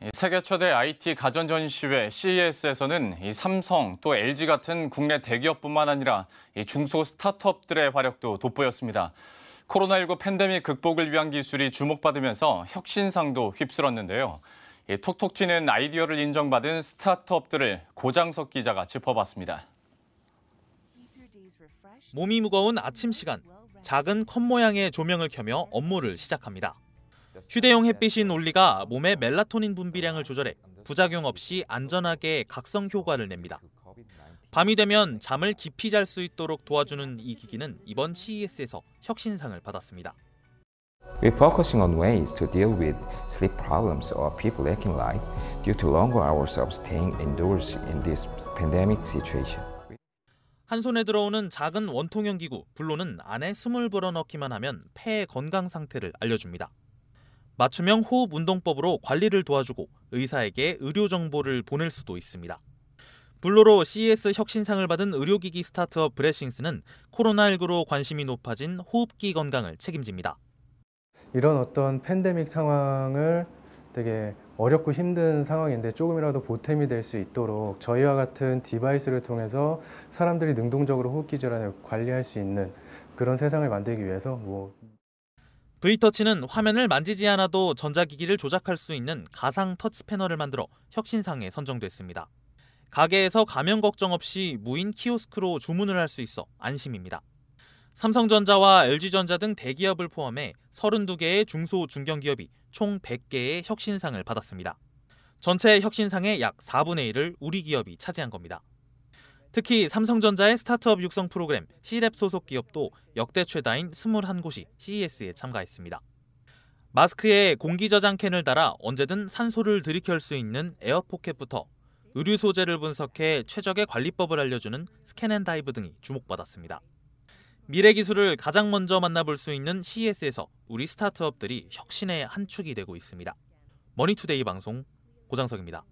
예, 세계 최대 IT 가전 전시회 CES에서는 삼성 또 LG 같은 국내 대기업뿐만 아니라 중소 스타트업들의 활약도 돋보였습니다. 코로나19 팬데믹 극복을 위한 기술이 주목받으면서 혁신상도 휩쓸었는데요. 톡톡 튀는 아이디어를 인정받은 스타트업들을 고장석 기자가 짚어봤습니다. 몸이 무거운 아침 시간, 작은 컵 모양의 조명을 켜며 업무를 시작합니다. 휴대용 햇빛인 올리가 몸의 멜라토닌 분비량을 조절해 부작용 없이 안전하게 각성 효과를 냅니다. 밤이 되면 잠을 깊이 잘 수 있도록 도와주는 이 기기는 이번 CES에서 혁신상을 받았습니다. We're focusing on ways to deal with sleep problems or people lacking light due to longer hours of staying indoors in this pandemic situation. 한 손에 들어오는 작은 원통형 기구, 블로는 안에 숨을 불어넣기만 하면 폐의 건강 상태를 알려줍니다. 맞춤형 호흡 운동법으로 관리를 도와주고 의사에게 의료 정보를 보낼 수도 있습니다. 블로로 CES 혁신상을 받은 의료기기 스타트업 브레싱스는 코로나19로 관심이 높아진 호흡기 건강을 책임집니다. 이런 어떤 팬데믹 상황을 되게 어렵고 힘든 상황인데 조금이라도 보탬이 될 수 있도록 저희와 같은 디바이스를 통해서 사람들이 능동적으로 호흡기 질환을 관리할 수 있는 그런 세상을 만들기 위해서 뭐 V터치는 화면을 만지지 않아도 전자기기를 조작할 수 있는 가상 터치 패널을 만들어 혁신상에 선정됐습니다. 가게에서 가면 걱정 없이 무인 키오스크로 주문을 할 수 있어 안심입니다. 삼성전자와 LG전자 등 대기업을 포함해 32개의 중소 중견기업이 총 100개의 혁신상을 받았습니다. 전체 혁신상의 약 4분의 1을 우리 기업이 차지한 겁니다. 특히 삼성전자의 스타트업 육성 프로그램 C랩 소속 기업도 역대 최다인 21곳이 CES에 참가했습니다. 마스크에 공기 저장 캔을 달아 언제든 산소를 들이켤 수 있는 에어포켓부터 의류 소재를 분석해 최적의 관리법을 알려주는 스캔앤다이브 등이 주목받았습니다. 미래 기술을 가장 먼저 만나볼 수 있는 CES에서 우리 스타트업들이 혁신의 한 축이 되고 있습니다. 머니투데이 방송 고장석입니다.